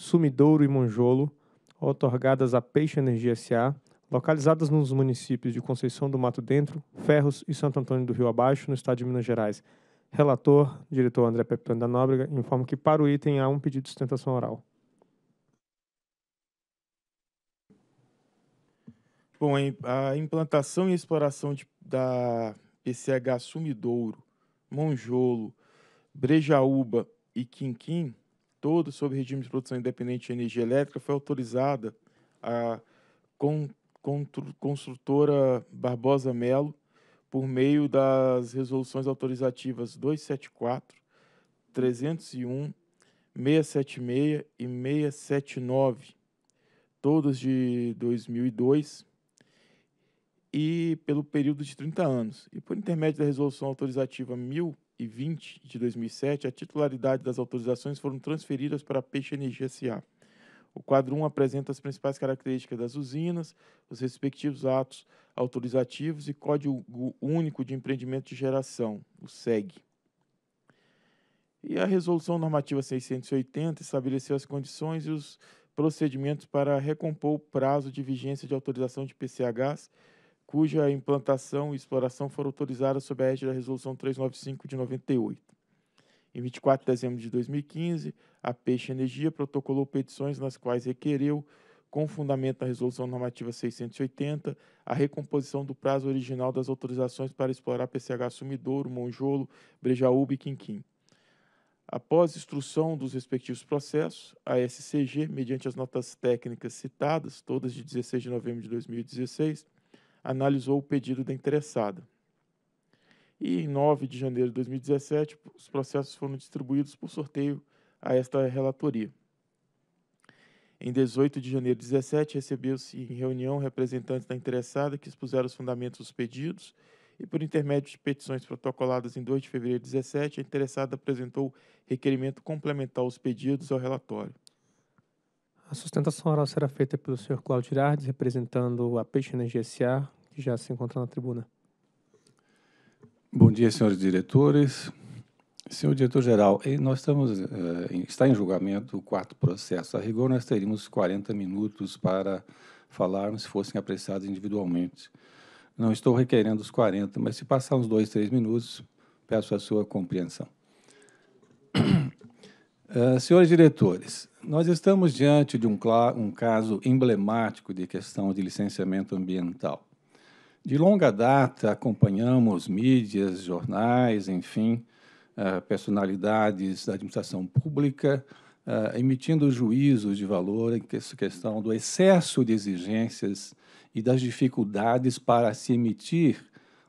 Sumidouro e Monjolo, otorgadas a Peixe Energia S.A., localizadas nos municípios de Conceição do Mato Dentro, Ferros e Santo Antônio do Rio Abaixo, no estado de Minas Gerais. Relator, diretor André Peptoni da Nóbrega, informa que para o item há um pedido de sustentação oral. Bom, a implantação e exploração de, da PCH Sumidouro, Monjolo, Brejaúba e Quinquim todo sobre regime de produção independente de energia elétrica foi autorizada a construtora Barbosa Melo por meio das resoluções autorizativas 274, 301, 676 e 679, todas de 2002, e pelo período de 30 anos, e por intermédio da resolução autorizativa 1000 e 20 de 2007, a titularidade das autorizações foram transferidas para a Peixe Energia SA. O quadro 1 apresenta as principais características das usinas, os respectivos atos autorizativos e Código Único de Empreendimento de Geração, o SEG. E a Resolução Normativa 680 estabeleceu as condições e os procedimentos para recompor o prazo de vigência de autorização de PCHs cuja implantação e exploração foram autorizadas sob a égide da Resolução 395 de 98. Em 24 de dezembro de 2015, a Peixe Energia protocolou petições nas quais requereu, com fundamento na Resolução Normativa 680, a recomposição do prazo original das autorizações para explorar PCH Sumidouro, Monjolo, Brejaúba e Quinquim. Após instrução dos respectivos processos, a SCG, mediante as notas técnicas citadas, todas de 16 de novembro de 2016, analisou o pedido da interessada. E em 9 de janeiro de 2017, os processos foram distribuídos por sorteio a esta relatoria. Em 18 de janeiro de 2017, recebeu-se em reunião representantes da interessada que expuseram os fundamentos dos pedidos e, por intermédio de petições protocoladas em 2 de fevereiro de 2017, a interessada apresentou requerimento complementar aos pedidos ao relatório. A sustentação oral será feita pelo Sr. Cláudio Girardes, representando a Peixe Energia S.A., que já se encontra na tribuna. Bom dia, senhores diretores. Senhor diretor-geral, eh, nós estamos, eh, está em julgamento o quarto processo. A rigor, nós teríamos 40 minutos para falarmos se fossem apreciados individualmente. Não estou requerendo os 40, mas se passar uns dois, três minutos, peço a sua compreensão. Eh, senhores diretores, nós estamos diante de um, um caso emblemático de questão de licenciamento ambiental. De longa data, acompanhamos mídias, jornais, enfim, uh, personalidades da administração pública uh, emitindo juízos de valor em questão do excesso de exigências e das dificuldades para se emitir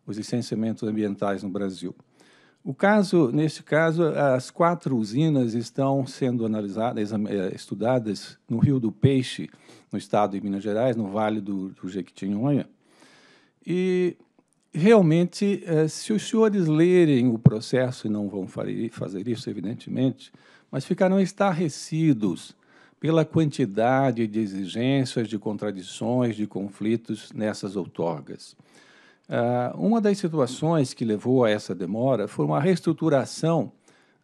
os licenciamentos ambientais no Brasil. O caso, neste caso, as quatro usinas estão sendo analisadas, eh, estudadas no Rio do Peixe, no estado de Minas Gerais, no Vale do, do Jequitinhonha. E realmente, eh, se os senhores lerem o processo, e não vão fazer isso, evidentemente, mas ficarão estarrecidos pela quantidade de exigências, de contradições, de conflitos nessas outorgas. Uh, uma das situações que levou a essa demora foi uma reestruturação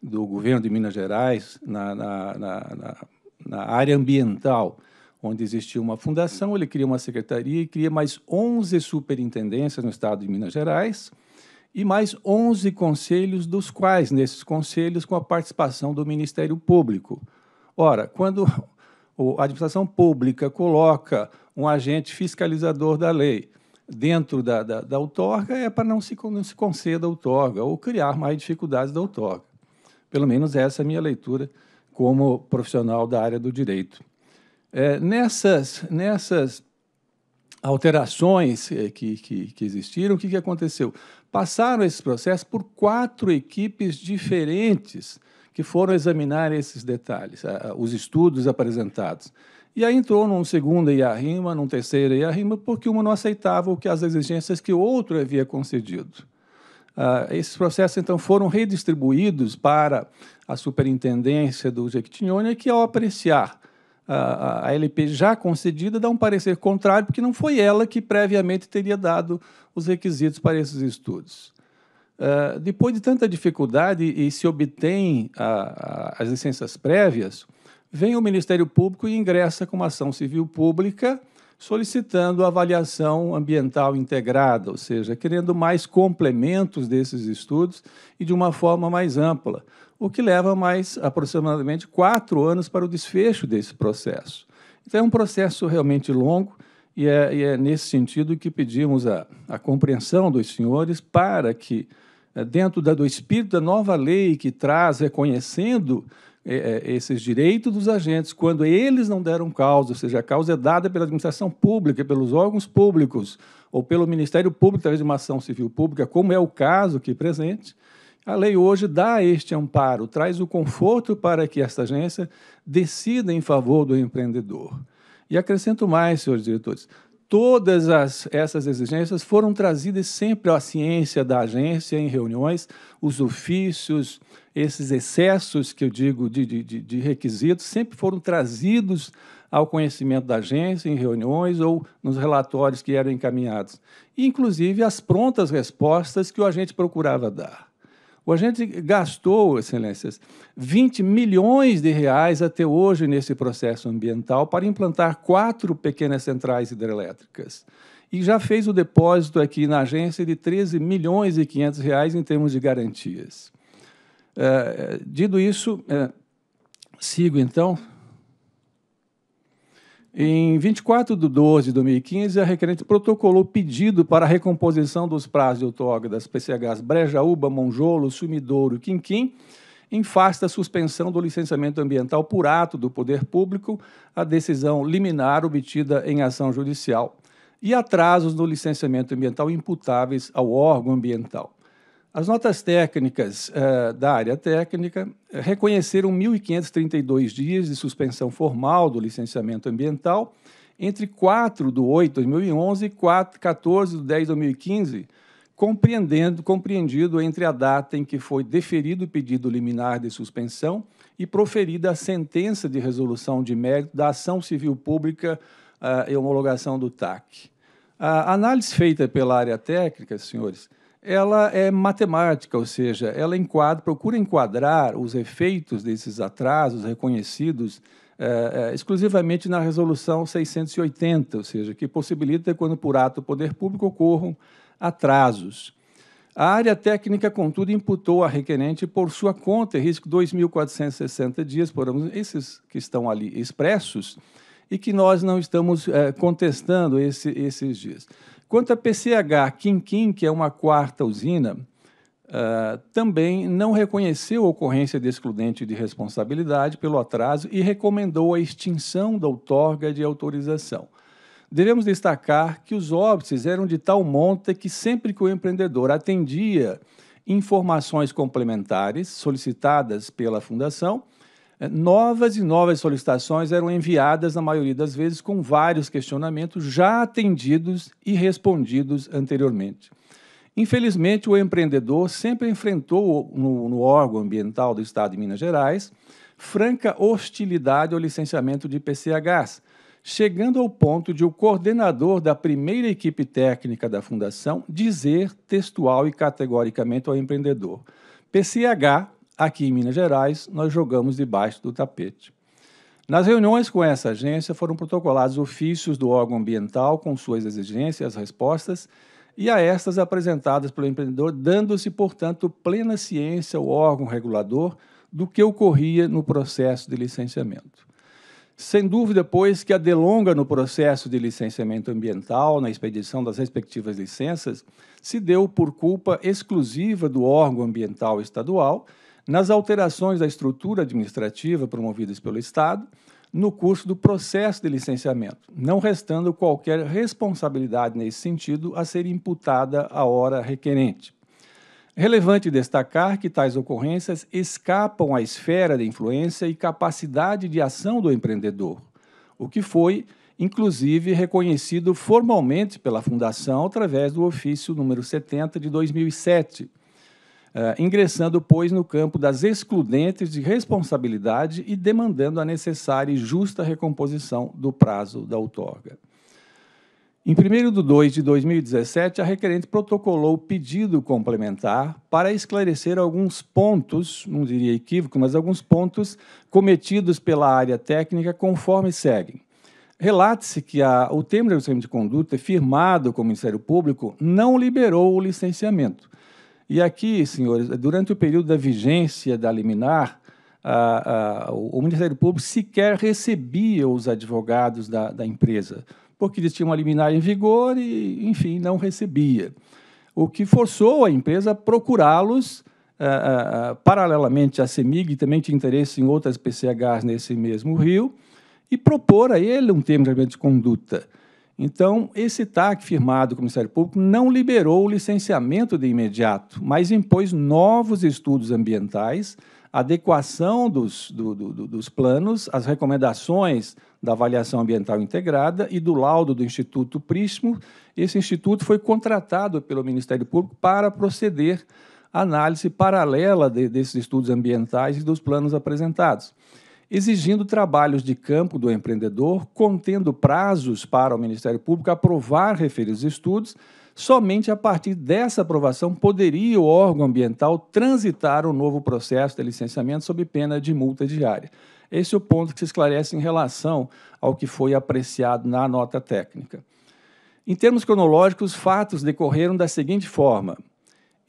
do governo de Minas Gerais na, na, na, na área ambiental, onde existia uma fundação, ele cria uma secretaria e cria mais 11 superintendências no estado de Minas Gerais e mais 11 conselhos, dos quais, nesses conselhos, com a participação do Ministério Público. Ora, quando a administração pública coloca um agente fiscalizador da lei, dentro da, da, da outorga é para não se, não se conceda a outorga ou criar mais dificuldades da outorga. Pelo menos essa é a minha leitura como profissional da área do direito. É, nessas, nessas alterações é, que, que, que existiram, o que, que aconteceu? Passaram esses processos por quatro equipes diferentes que foram examinar esses detalhes, os estudos apresentados. E aí entrou num segundo Iarrima, num terceiro Iarrima, porque uma não aceitava o que as exigências que o outro havia concedido. Uh, esses processos, então, foram redistribuídos para a superintendência do Jequitinhonha, que, ao apreciar a, a LP já concedida, dá um parecer contrário, porque não foi ela que previamente teria dado os requisitos para esses estudos. Uh, depois de tanta dificuldade e se obtém as licenças prévias, vem o Ministério Público e ingressa com uma ação civil pública solicitando avaliação ambiental integrada, ou seja, querendo mais complementos desses estudos e de uma forma mais ampla, o que leva mais aproximadamente quatro anos para o desfecho desse processo. Então, é um processo realmente longo e é, e é nesse sentido que pedimos a, a compreensão dos senhores para que, eh, dentro da, do espírito da nova lei que traz, reconhecendo é, é, esses direitos dos agentes quando eles não deram causa, ou seja, a causa é dada pela administração pública, pelos órgãos públicos, ou pelo Ministério Público, através de uma ação civil pública, como é o caso aqui presente, a lei hoje dá este amparo, traz o conforto para que esta agência decida em favor do empreendedor. E acrescento mais, senhores diretores, todas as, essas exigências foram trazidas sempre à ciência da agência em reuniões, os ofícios, esses excessos que eu digo de, de, de requisitos sempre foram trazidos ao conhecimento da agência em reuniões ou nos relatórios que eram encaminhados, inclusive as prontas respostas que o agente procurava dar. O agente gastou, excelências, 20 milhões de reais até hoje nesse processo ambiental para implantar quatro pequenas centrais hidrelétricas. E já fez o depósito aqui na agência de 13 milhões e 500 reais em termos de garantias. É, dito isso, é, sigo então. Em 24 de 12 de 2015, a requerente protocolou pedido para a recomposição dos prazos de outorga das PCHs Brejaúba, Monjolo, Sumidouro, Quinquim, em face da suspensão do licenciamento ambiental por ato do poder público, a decisão liminar obtida em ação judicial e atrasos no licenciamento ambiental imputáveis ao órgão ambiental. As notas técnicas uh, da área técnica eh, reconheceram 1.532 dias de suspensão formal do licenciamento ambiental entre 4 de 8 de 2011 e 4, 14 de 10 de 2015, compreendendo, compreendido entre a data em que foi deferido o pedido liminar de suspensão e proferida a sentença de resolução de mérito da ação civil pública uh, e homologação do TAC. A análise feita pela área técnica, senhores, ela é matemática, ou seja, ela enquadra, procura enquadrar os efeitos desses atrasos reconhecidos é, é, exclusivamente na resolução 680, ou seja, que possibilita quando por ato do poder público ocorram atrasos. A área técnica, contudo, imputou a requerente por sua conta e risco 2.460 dias, por esses que estão ali expressos, e que nós não estamos é, contestando esse, esses dias. Quanto à PCH Quinquim, que é uma quarta usina, uh, também não reconheceu a ocorrência de excludente de responsabilidade pelo atraso e recomendou a extinção da outorga de autorização. Devemos destacar que os óbices eram de tal monta que sempre que o empreendedor atendia informações complementares solicitadas pela Fundação, é, novas e novas solicitações eram enviadas, na maioria das vezes, com vários questionamentos já atendidos e respondidos anteriormente. Infelizmente, o empreendedor sempre enfrentou no, no órgão ambiental do Estado de Minas Gerais franca hostilidade ao licenciamento de PCHs, chegando ao ponto de o coordenador da primeira equipe técnica da fundação dizer textual e categoricamente ao empreendedor: PCH Aqui em Minas Gerais, nós jogamos debaixo do tapete. Nas reuniões com essa agência foram protocolados ofícios do órgão ambiental com suas exigências, respostas e a estas apresentadas pelo empreendedor, dando-se, portanto, plena ciência ao órgão regulador do que ocorria no processo de licenciamento. Sem dúvida, pois, que a delonga no processo de licenciamento ambiental, na expedição das respectivas licenças, se deu por culpa exclusiva do órgão ambiental estadual nas alterações da estrutura administrativa promovidas pelo Estado no curso do processo de licenciamento, não restando qualquer responsabilidade nesse sentido a ser imputada à hora requerente. Relevante destacar que tais ocorrências escapam à esfera de influência e capacidade de ação do empreendedor, o que foi, inclusive, reconhecido formalmente pela Fundação através do ofício número 70 de 2007 Uh, ingressando, pois, no campo das excludentes de responsabilidade e demandando a necessária e justa recomposição do prazo da outorga. Em 1 de 2 de 2017, a requerente protocolou o pedido complementar para esclarecer alguns pontos, não diria equívoco, mas alguns pontos cometidos pela área técnica conforme seguem. Relate-se que a, o termo de de conduta firmado com o Ministério Público não liberou o licenciamento, e aqui, senhores, durante o período da vigência da liminar, a, a, o Ministério Público sequer recebia os advogados da, da empresa, porque eles tinham uma liminar em vigor e, enfim, não recebia. O que forçou a empresa a procurá-los Uh, uh, paralelamente à CEMIG, também tinha interesse em outras PCHs nesse mesmo rio, e propor a ele um termo de conduta. Então, esse TAC firmado o Ministério Público não liberou o licenciamento de imediato, mas impôs novos estudos ambientais, adequação dos, do, do, dos planos as recomendações da avaliação ambiental integrada e do laudo do Instituto Prismo. Esse instituto foi contratado pelo Ministério Público para proceder à análise paralela de, desses estudos ambientais e dos planos apresentados exigindo trabalhos de campo do empreendedor, contendo prazos para o Ministério Público aprovar referidos estudos. Somente a partir dessa aprovação poderia o órgão ambiental transitar o novo processo de licenciamento sob pena de multa diária. Esse é o ponto que se esclarece em relação ao que foi apreciado na nota técnica. Em termos cronológicos, os fatos decorreram da seguinte forma.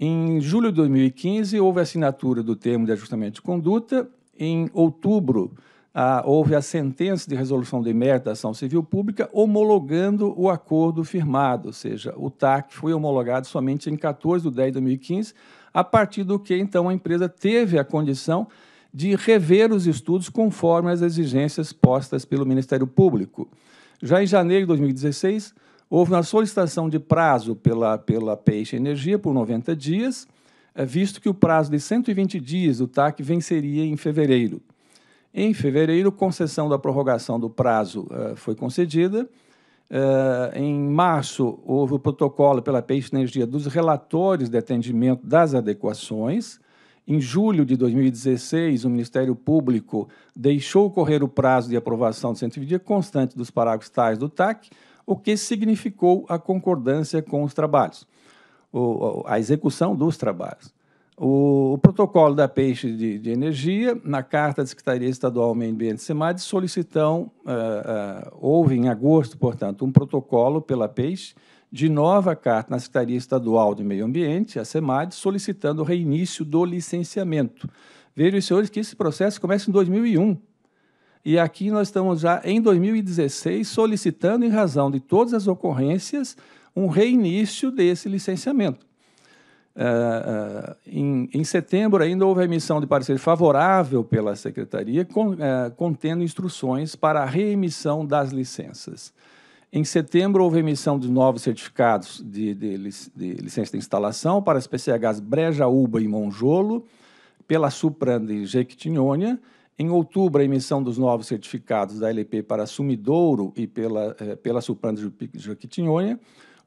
Em julho de 2015, houve a assinatura do termo de ajustamento de conduta em outubro, ah, houve a sentença de resolução de mérito da ação civil pública homologando o acordo firmado, ou seja, o TAC foi homologado somente em 14 de 10 de 2015, a partir do que, então, a empresa teve a condição de rever os estudos conforme as exigências postas pelo Ministério Público. Já em janeiro de 2016, houve uma solicitação de prazo pela, pela Peixe Energia por 90 dias, é visto que o prazo de 120 dias do TAC venceria em fevereiro. Em fevereiro, concessão da prorrogação do prazo eh, foi concedida. Eh, em março, houve o protocolo pela Peixe Energia dos relatores de atendimento das adequações. Em julho de 2016, o Ministério Público deixou correr o prazo de aprovação de 120 dias constante dos parágrafos tais do TAC, o que significou a concordância com os trabalhos o, a execução dos trabalhos. O, o protocolo da peixe de, de, energia, na carta da Secretaria Estadual do Meio Ambiente SEMAD, solicitam, uh, uh, houve em agosto, portanto, um protocolo pela peixe de nova carta na Secretaria Estadual do Meio Ambiente, a SEMAD, solicitando o reinício do licenciamento. Vejam, senhores, que esse processo começa em 2001. E aqui nós estamos já em 2016 solicitando, em razão de todas as ocorrências, um reinício desse licenciamento. É, é, em, em, setembro ainda houve a emissão de parecer favorável pela Secretaria, é, contendo instruções para a reemissão das licenças. Em setembro houve a emissão de novos certificados de, de, de licença de instalação para as PCHs Brejaúba e Monjolo, pela Supra de Jequitinhonha. Em outubro, a emissão dos novos certificados da LP para Sumidouro e pela, eh, pela Supra de Jequitinhonha.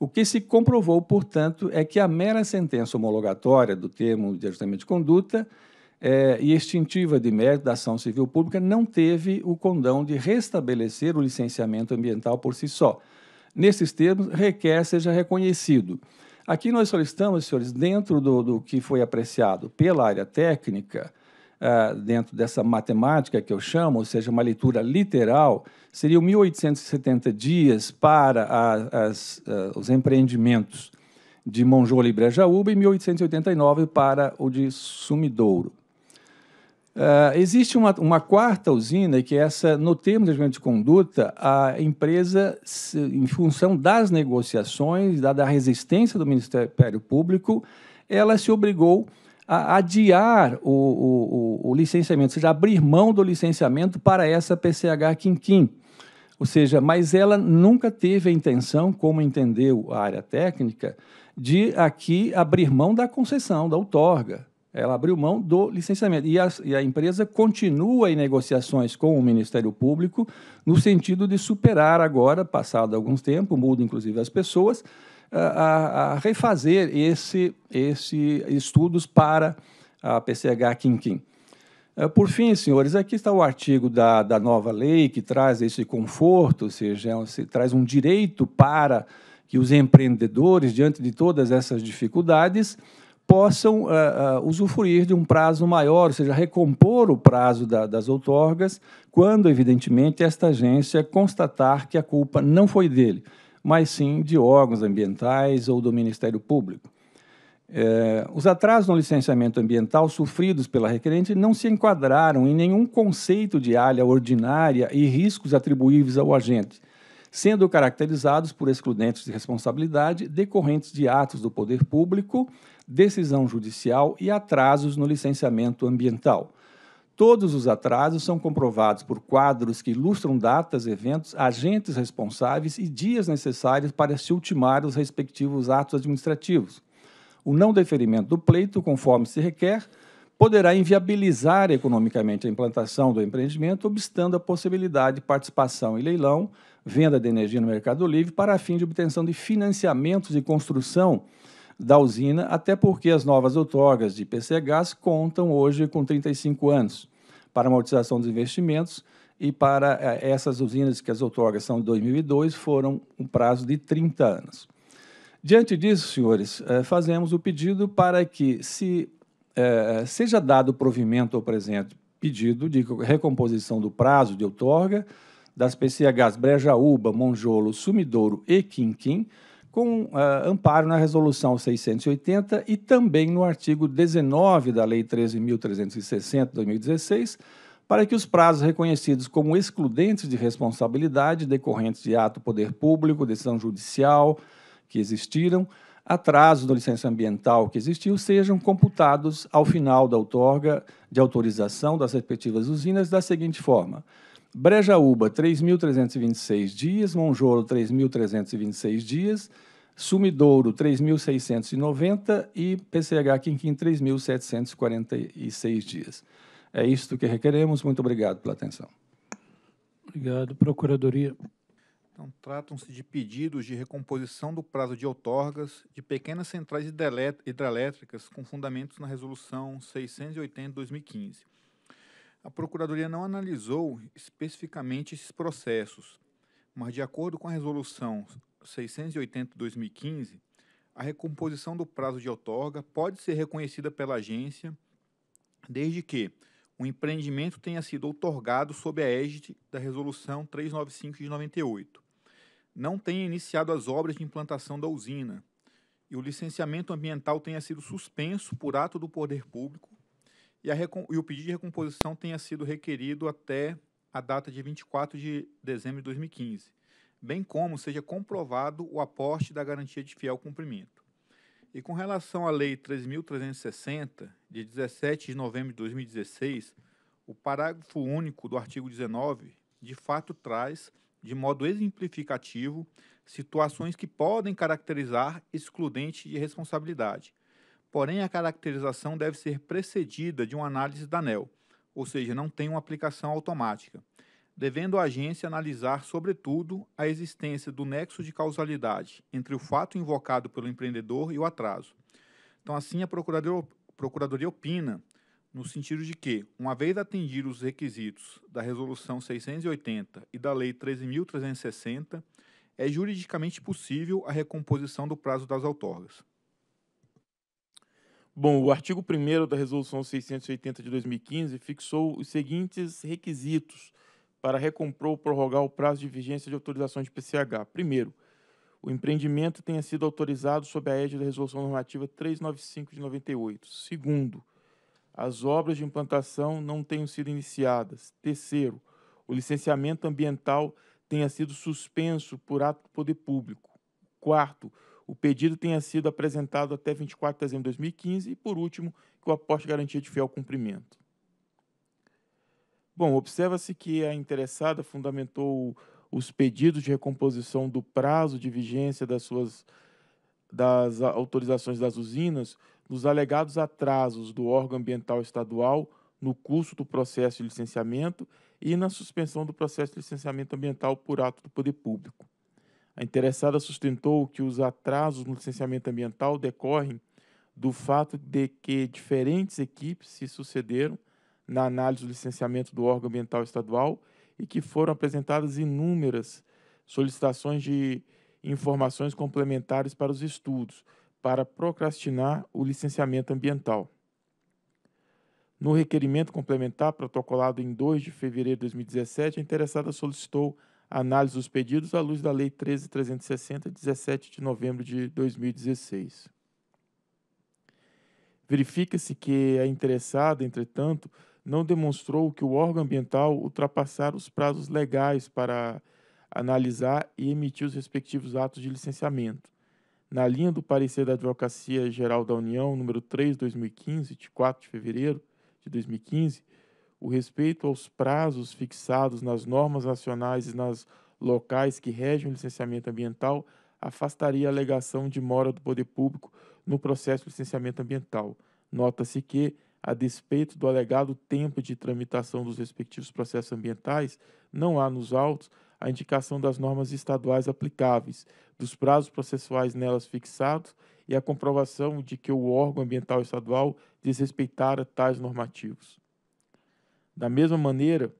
O que se comprovou, portanto, é que a mera sentença homologatória do termo de ajustamento de conduta é, e extintiva de mérito da ação civil pública não teve o condão de restabelecer o licenciamento ambiental por si só. Nesses termos, requer seja reconhecido. Aqui nós solicitamos, senhores, dentro do, do que foi apreciado pela área técnica, uh, dentro dessa matemática que eu chamo, ou seja, uma leitura literal, seriam 1.870 dias para a, as, uh, os empreendimentos de Monjolo e Brejaúba e 1.889 para o de Sumidouro. Uh, existe uma, uma, quarta usina que é essa, no termo de de conduta, a empresa, se, em função das negociações, da, da resistência do Ministério Público, ela se obrigou adiar o, o, o, licenciamento, ou seja, abrir mão do licenciamento para essa PCH Quinquim. Ou seja, mas ela nunca teve a intenção, como entendeu a área técnica, de aqui abrir mão da concessão, da outorga. Ela abriu mão do licenciamento. E a, e a, empresa continua em negociações com o Ministério Público no sentido de superar agora, passado alguns tempo, muda inclusive as pessoas, a, a refazer esse, esse estudos para a PCH Quinquim. Eh, por fim, senhores, aqui está o artigo da, da nova lei que traz esse conforto, ou seja, é se traz um direito para que os empreendedores, diante de todas essas dificuldades, possam uh, uh, usufruir de um prazo maior, ou seja, recompor o prazo da, das outorgas, quando, evidentemente, esta agência constatar que a culpa não foi dele mas sim de órgãos ambientais ou do Ministério Público. É, os atrasos no licenciamento ambiental sofridos pela requerente não se enquadraram em nenhum conceito de área ordinária e riscos atribuíveis ao agente, sendo caracterizados por excludentes de responsabilidade decorrentes de atos do poder público, decisão judicial e atrasos no licenciamento ambiental. Todos os atrasos são comprovados por quadros que ilustram datas, eventos, agentes responsáveis e dias necessários para se ultimar os respectivos atos administrativos. O não deferimento do pleito, conforme se requer, poderá inviabilizar economicamente a implantação do empreendimento, obstando a possibilidade de participação em leilão, venda de energia no mercado livre para fim de obtenção de financiamentos e construção da usina, até porque as novas outorgas de PCHs contam hoje com 35 anos para amortização dos investimentos e para eh, essas usinas que as outorgas são de 2002 foram um prazo de 30 anos. Diante disso, senhores, eh, fazemos o pedido para que se eh, seja dado provimento ao presente pedido de recomposição do prazo de outorga das PCHs Brejaúba, Monjolo, Sumidouro e Quinquim, com uh, amparo na Resolução 680 e também no artigo 19 da Lei 13.360, 2016, para que os prazos reconhecidos como excludentes de responsabilidade decorrentes de ato poder público, decisão judicial que existiram, atraso da licença ambiental que existiu sejam computados ao final da outorga de autorização das respectivas usinas da seguinte forma: Brejaúba, 3.326 dias, Monjolo, 3.326 dias, Sumidouro, 3.690 e PCH Quinquim, 3.746 dias. É isto que requeremos. Muito obrigado pela atenção. Obrigado, Procuradoria. Então, tratam-se de pedidos de recomposição do prazo de outorgas de pequenas centrais hidrelétricas com fundamentos na Resolução 680 de 2015. A Procuradoria não analisou especificamente esses processos, mas, de acordo com a Resolução 680-2015, a recomposição do prazo de outorga pode ser reconhecida pela agência desde que o empreendimento tenha sido outorgado sob a égide da Resolução 395 de 98, não tenha iniciado as obras de implantação da usina e o licenciamento ambiental tenha sido suspenso por ato do poder público e, e o pedido de recomposição tenha sido requerido até a data de 24 de dezembro de 2015, bem como seja comprovado o aporte da garantia de fiel cumprimento. E com relação à Lei 3.360, de 17 de novembro de 2016, o parágrafo único do artigo 19, de fato, traz, de modo exemplificativo, situações que podem caracterizar excludente de responsabilidade, porém a caracterização deve ser precedida de uma análise da ANEL, ou seja, não tem uma aplicação automática, devendo a agência analisar, sobretudo, a existência do nexo de causalidade entre o fato invocado pelo empreendedor e o atraso. Então, assim, a procuradoria, opina no sentido de que, uma vez atendidos os requisitos da Resolução 680 e da Lei 13.360, é juridicamente possível a recomposição do prazo das outorgas. Bom, o artigo 1 da Resolução 680 de 2015 fixou os seguintes requisitos para recompor ou prorrogar o prazo de vigência de autorização de PCH. Primeiro, o empreendimento tenha sido autorizado sob a égide da Resolução Normativa 395 de 98. Segundo, as obras de implantação não tenham sido iniciadas. Terceiro, o licenciamento ambiental tenha sido suspenso por ato do poder público. Quarto, o pedido tenha sido apresentado até 24 de dezembro de 2015 e, por último, que o aporte garantia de fiel cumprimento. Bom, observa-se que a interessada fundamentou os pedidos de recomposição do prazo de vigência das suas das autorizações das usinas nos alegados atrasos do órgão ambiental estadual no curso do processo de licenciamento e na suspensão do processo de licenciamento ambiental por ato do poder público. A interessada sustentou que os atrasos no licenciamento ambiental decorrem do fato de que diferentes equipes se sucederam na análise do licenciamento do órgão ambiental estadual e que foram apresentadas inúmeras solicitações de informações complementares para os estudos, para procrastinar o licenciamento ambiental. No requerimento complementar protocolado em 2 de fevereiro de 2017, a interessada solicitou análise dos pedidos à luz da Lei 13.360, 17 de novembro de 2016. Verifica-se que a interessada, entretanto, não demonstrou que o órgão ambiental ultrapassar os prazos legais para analisar e emitir os respectivos atos de licenciamento. Na linha do parecer da Advocacia Geral da União, número 3/2015, de 4 de fevereiro de 2015, o respeito aos prazos fixados nas normas nacionais e nas locais que regem o licenciamento ambiental afastaria a alegação de mora do poder público no processo de licenciamento ambiental. Nota-se que, a despeito do alegado tempo de tramitação dos respectivos processos ambientais, não há nos autos a indicação das normas estaduais aplicáveis, dos prazos processuais nelas fixados e a comprovação de que o órgão ambiental estadual desrespeitara tais normativos. Da mesma maneira,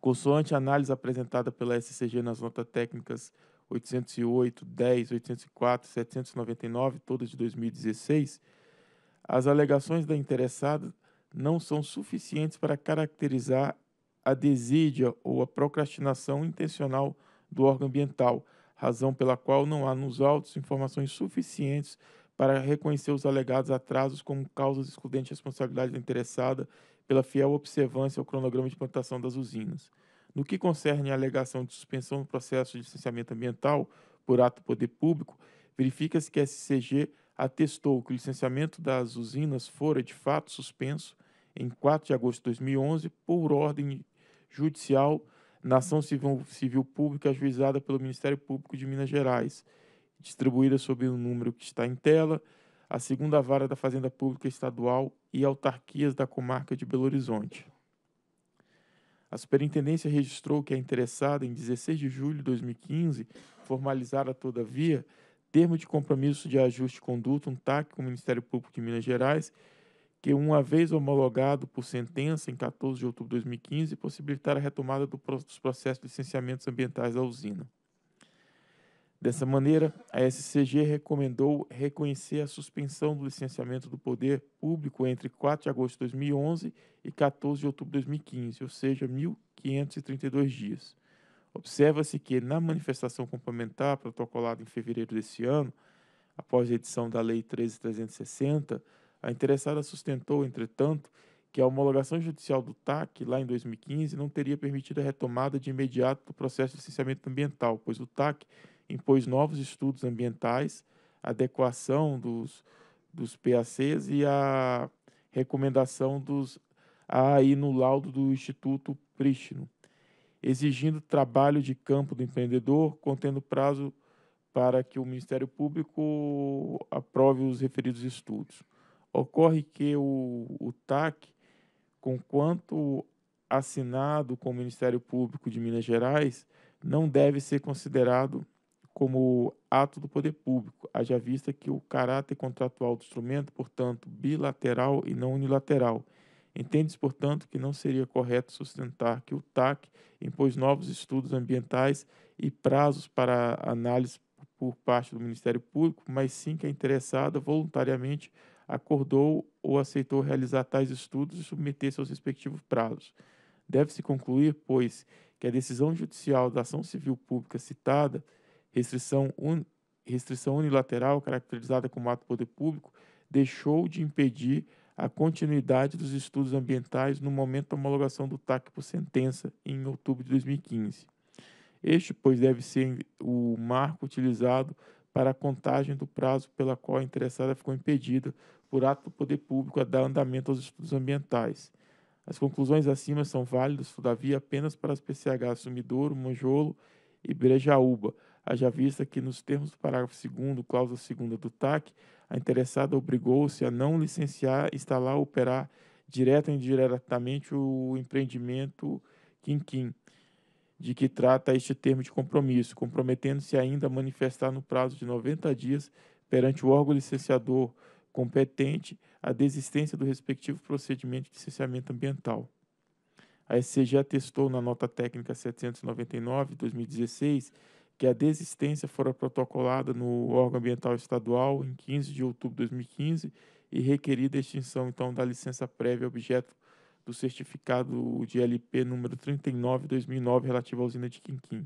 consoante a análise apresentada pela SCG nas notas técnicas 808, 10, 804, 799, todas de 2016, as alegações da interessada não são suficientes para caracterizar a desídia ou a procrastinação intencional do órgão ambiental, razão pela qual não há nos autos informações suficientes para reconhecer os alegados atrasos como causas excludentes de responsabilidade da interessada pela fiel observância ao cronograma de plantação das usinas. No que concerne à alegação de suspensão do processo de licenciamento ambiental por ato do poder público, verifica-se que a SCG atestou que o licenciamento das usinas fora de fato suspenso em 4 de agosto de 2011 por ordem judicial na ação civil, civil pública ajuizada pelo Ministério Público de Minas Gerais, distribuída sob o número que está em tela, a segunda vara da Fazenda Pública Estadual e autarquias da comarca de Belo Horizonte. A superintendência registrou que a é interessada, em 16 de julho de 2015, formalizara, todavia, termo de compromisso de ajuste de conduta, um TAC com o Ministério Público de Minas Gerais, que, uma vez homologado por sentença em 14 de outubro de 2015, possibilitará a retomada dos processos de licenciamentos ambientais da usina. Dessa maneira, a SCG recomendou reconhecer a suspensão do licenciamento do poder público entre 4 de agosto de 2011 e 14 de outubro de 2015, ou seja, 1.532 dias. Observa-se que, na manifestação complementar protocolada em fevereiro deste ano, após a edição da Lei 13.360, a interessada sustentou, entretanto, que a homologação judicial do TAC, lá em 2015, não teria permitido a retomada de imediato do processo de licenciamento ambiental, pois o TAC impôs novos estudos ambientais, adequação dos, dos PACs e a recomendação dos aí no laudo do Instituto Prístino, exigindo trabalho de campo do empreendedor, contendo prazo para que o Ministério Público aprove os referidos estudos. Ocorre que o, o TAC, conquanto assinado com o Ministério Público de Minas Gerais, não deve ser considerado como ato do poder público, haja vista que o caráter contratual do instrumento, portanto, bilateral e não unilateral. Entende-se, portanto, que não seria correto sustentar que o TAC impôs novos estudos ambientais e prazos para análise por parte do Ministério Público, mas sim que a interessada voluntariamente acordou ou aceitou realizar tais estudos e submeter seus respectivos prazos. Deve-se concluir, pois, que a decisão judicial da ação civil pública citada restrição, un, restrição unilateral caracterizada como ato do poder público deixou de impedir a continuidade dos estudos ambientais no momento da homologação do TAC por sentença, em outubro de 2015. Este, pois, deve ser o marco utilizado para a contagem do prazo pela qual a interessada ficou impedida por ato do poder público a dar andamento aos estudos ambientais. As conclusões acima são válidas, todavia, apenas para as PCH Sumidouro, Monjolo e Brejaúba, haja vista que, nos termos do parágrafo 2 cláusula 2 do TAC, a interessada obrigou-se a não licenciar, instalar ou operar direta ou indiretamente o empreendimento quinquim de que trata este termo de compromisso, comprometendo-se ainda a manifestar no prazo de 90 dias perante o órgão licenciador competente a desistência do respectivo procedimento de licenciamento ambiental. A SCG atestou na nota técnica 799/2016 que a desistência fora protocolada no órgão ambiental estadual em 15 de outubro de 2015 e requerida a extinção então da licença prévia objeto do certificado de LP número 39/2009 relativo à usina de Quinquim.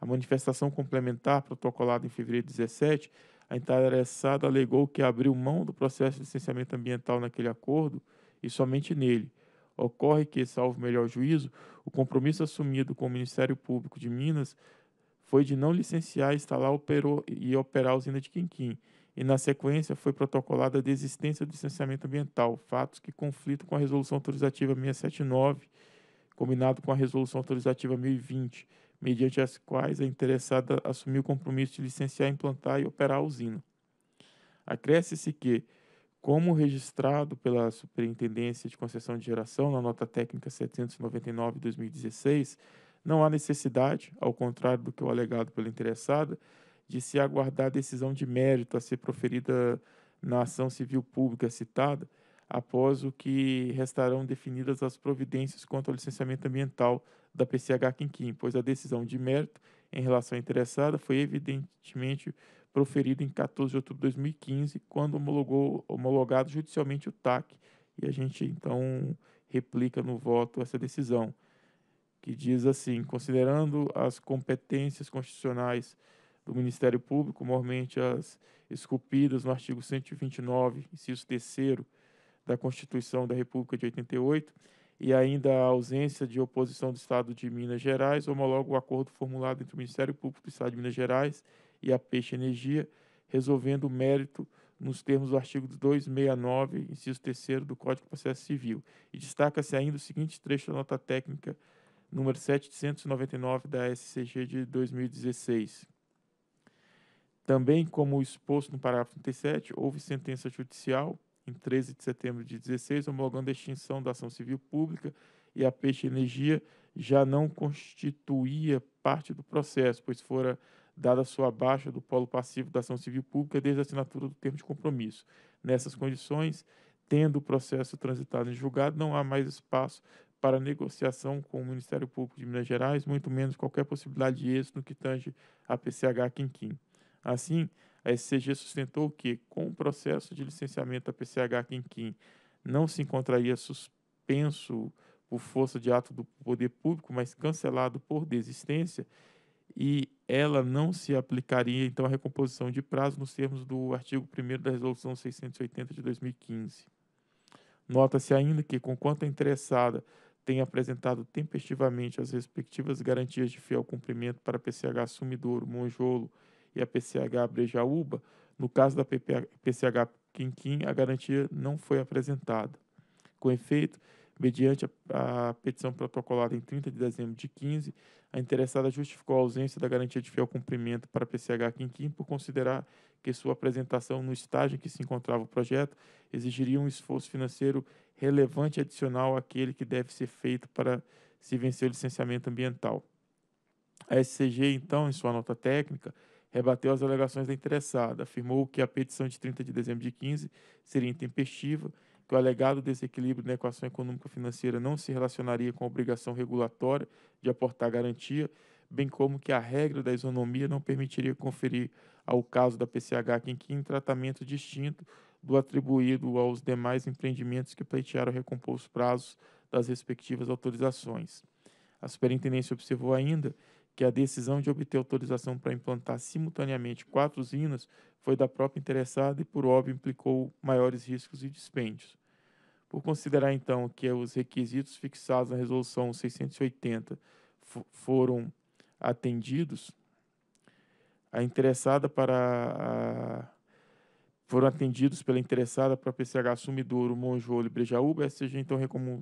A manifestação complementar protocolada em fevereiro de 17, a interessada alegou que abriu mão do processo de licenciamento ambiental naquele acordo e somente nele. Ocorre que, salvo melhor juízo, o compromisso assumido com o Ministério Público de Minas foi de não licenciar, instalar operou, e operar a usina de Quinquim. E, na sequência, foi protocolada a desistência do licenciamento ambiental, fatos que conflitam com a Resolução Autorizativa 679, combinado com a Resolução Autorizativa 1020, mediante as quais a interessada assumiu o compromisso de licenciar, implantar e operar a usina. Acresce-se que, como registrado pela Superintendência de Concessão de Geração na nota técnica 799/2016, não há necessidade, ao contrário do que o alegado pela interessada, de se aguardar a decisão de mérito a ser proferida na ação civil pública citada, após o que restarão definidas as providências quanto ao licenciamento ambiental da PCH Quinquim, pois a decisão de mérito em relação à interessada foi evidentemente proferida em 14 de outubro de 2015, quando homologou, homologado judicialmente o TAC, e a gente então replica no voto essa decisão que diz assim: considerando as competências constitucionais do Ministério Público, mormente as esculpidas no artigo 129, inciso 3 da Constituição da República de 88, e ainda a ausência de oposição do Estado de Minas Gerais, homologa o acordo formulado entre o Ministério Público do Estado de Minas Gerais e a Peixe Energia, resolvendo o mérito nos termos do artigo 269, inciso 3 do Código de Processo Civil. E destaca-se ainda o seguinte trecho da nota técnica número 799 da SCG de 2016. Também, como exposto no parágrafo 37, houve sentença judicial em 13 de setembro de 16, homologando a extinção da ação civil pública e a Peixe Energia já não constituía parte do processo, pois fora dada sua baixa do polo passivo da ação civil pública desde a assinatura do termo de compromisso. Nessas condições, tendo o processo transitado em julgado, não há mais espaço para negociação com o Ministério Público de Minas Gerais, muito menos qualquer possibilidade de êxito no que tange a PCH Quinquim. Assim, a SCG sustentou que, com o processo de licenciamento da PCH Quinquim, não se encontraria suspenso por força de ato do poder público, mas cancelado por desistência, e ela não se aplicaria, então, à recomposição de prazo nos termos do artigo 1 da Resolução 680 de 2015. Nota-se ainda que, conquanto a interessada tem apresentado tempestivamente as respectivas garantias de fiel cumprimento para a PCH Sumidouro, Monjolo e a PCH Brejaúba, no caso da PCH Quinquim, a garantia não foi apresentada. Com efeito, mediante a, a, petição protocolada em 30 de dezembro de 15, a interessada justificou a ausência da garantia de fiel cumprimento para a PCH Quinquim por considerar que sua apresentação no estágio em que se encontrava o projeto exigiria um esforço financeiro relevante adicional àquele que deve ser feito para se vencer o licenciamento ambiental. A SCG, então, em sua nota técnica, rebateu as alegações da interessada, afirmou que a petição de 30 de dezembro de 15 seria intempestiva, que o alegado desequilíbrio na equação econômica financeira não se relacionaria com a obrigação regulatória de aportar garantia, bem como que a regra da isonomia não permitiria conferir ao caso da PCH quem que em tratamento distinto do atribuído aos demais empreendimentos que pleitearam recompor os prazos das respectivas autorizações. A Superintendência observou ainda que a decisão de obter autorização para implantar simultaneamente quatro usinas foi da própria interessada e, por óbvio, implicou maiores riscos e dispêndios. Por considerar, então, que os requisitos fixados na Resolução 680 foram atendidos, a interessada para a foram atendidos pela interessada para PCH Sumidouro, Monjolo e Brejaúba, a SCG então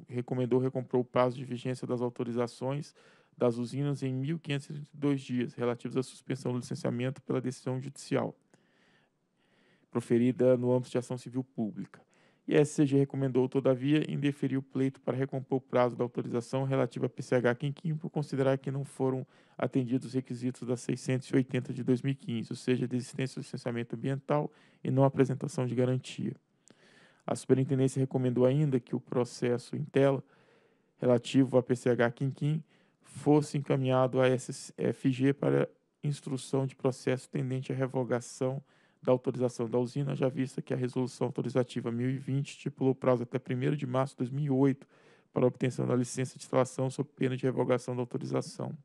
recomendou recomprou o prazo de vigência das autorizações das usinas em 1.502 dias, relativos à suspensão do licenciamento pela decisão judicial, proferida no âmbito de ação civil pública e a SCG recomendou, todavia, indeferir o pleito para recompor o prazo da autorização relativa à PCH Quinquim por considerar que não foram atendidos os requisitos da 680 de 2015, ou seja, desistência do licenciamento ambiental e não apresentação de garantia. A superintendência recomendou ainda que o processo em tela relativo à PCH Quinquim fosse encaminhado à SFG para instrução de processo tendente à revogação da autorização da usina, já vista que a Resolução Autorizativa 1020 estipulou prazo até 1 de março de 2008 para obtenção da licença de instalação sob pena de revogação da autorização.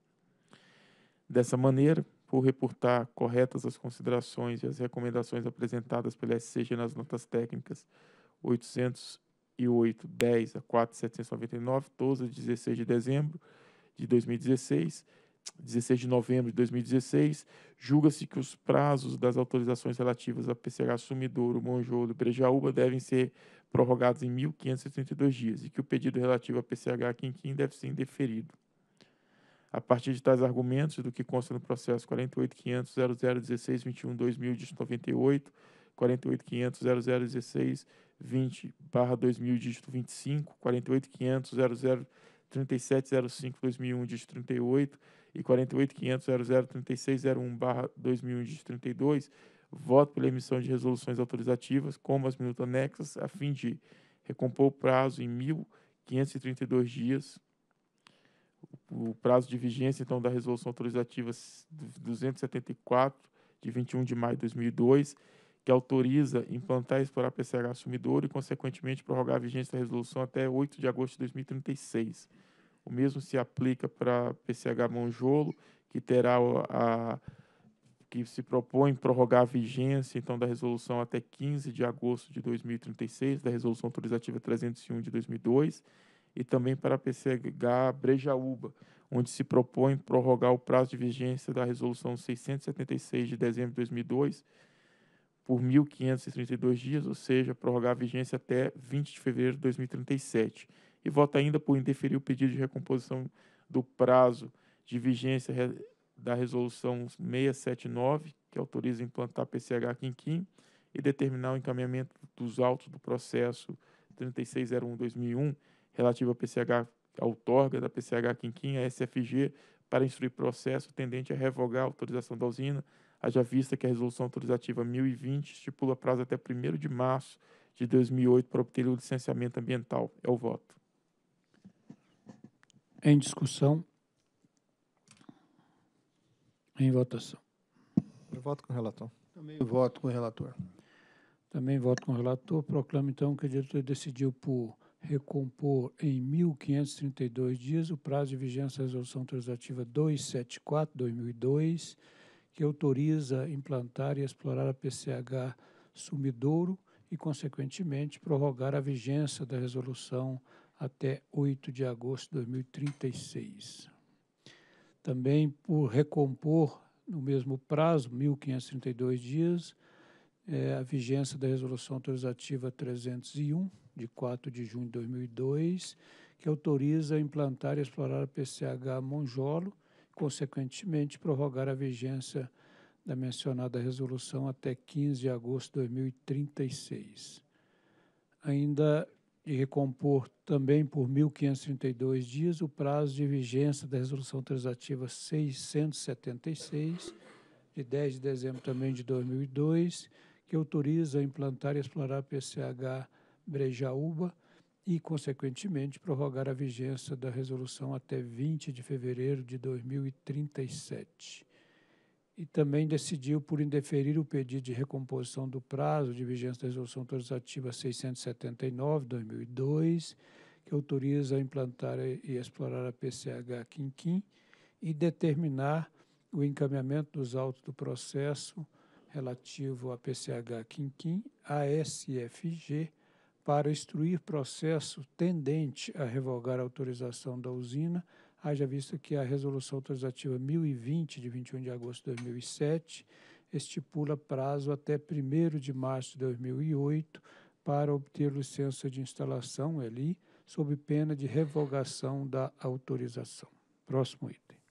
Dessa maneira, por reportar corretas as considerações e as recomendações apresentadas pela SCG nas notas técnicas 808 10 a 4799, 12 de 16 de dezembro de 2016, 16 de novembro de 2016, julga-se que os prazos das autorizações relativas a PCH Sumidouro, Monjolo e Brejaúba devem ser prorrogados em 1.572 dias e que o pedido relativo a PCH Quinquim deve ser indeferido. A partir de tais argumentos, do que consta no processo 98 48.500.0016.21.2000.98, 48.500.0016.20.2000.25, 48.500.00.3705.2001, dígito 38, e 48.500.003601/2001-32, voto pela emissão de resoluções autorizativas, como as minutas anexas, a fim de recompor o prazo em 1.532 dias, o prazo de vigência, então, da resolução autorizativa 274, de 21 de maio de 2002, que autoriza implantar e explorar PCH assumidor e, consequentemente, prorrogar a vigência da resolução até 8 de agosto de 2036. O mesmo se aplica para PCH Monjolo, que terá a que se propõe prorrogar a vigência então da resolução até 15 de agosto de 2036, da resolução autorizativa 301 de 2002, e também para a PCH Brejaúba, onde se propõe prorrogar o prazo de vigência da resolução 676 de dezembro de 2002 por 1532 dias, ou seja, prorrogar a vigência até 20 de fevereiro de 2037 e vota ainda por indeferir o pedido de recomposição do prazo de vigência da Resolução 679, que autoriza implantar PCH Quinquim, e determinar o encaminhamento dos autos do processo 3601-2001, relativo à PCH à outorga da PCH Quinquim, à SFG, para instruir processo tendente a revogar a autorização da usina, haja vista que a Resolução Autorizativa 1020 estipula prazo até 1 de março de 2008 para obter o licenciamento ambiental. É o voto. Em discussão. Em votação. Eu voto com o relator. Também voto com o relator. Também voto com o relator. Proclamo, então, que a diretoria decidiu por recompor em 1.532 dias o prazo de vigência da Resolução Transativa 274-2002, que autoriza implantar e explorar a PCH Sumidouro e, consequentemente, prorrogar a vigência da Resolução até 8 de agosto de 2036. Também por recompor, no mesmo prazo, 1.532 dias, é, a vigência da Resolução Autorizativa 301, de 4 de junho de 2002, que autoriza a implantar e explorar a PCH Monjolo, consequentemente, prorrogar a vigência da mencionada resolução até 15 de agosto de 2036. Ainda de recompor também por 1.532 dias o prazo de vigência da Resolução Transativa 676, de 10 de dezembro também de 2002, que autoriza a implantar e explorar PCH Brejaúba e, consequentemente, prorrogar a vigência da resolução até 20 de fevereiro de 2037 e também decidiu por indeferir o pedido de recomposição do prazo de vigência da Resolução Autorizativa 679-2002, que autoriza a implantar e explorar a PCH Quinquim e determinar o encaminhamento dos autos do processo relativo à PCH Quinquim, SFG para instruir processo tendente a revogar a autorização da usina, haja visto que a Resolução Autorizativa 1020, de 21 de agosto de 2007, estipula prazo até 1 de março de 2008 para obter licença de instalação, é LI, sob pena de revogação da autorização. Próximo item.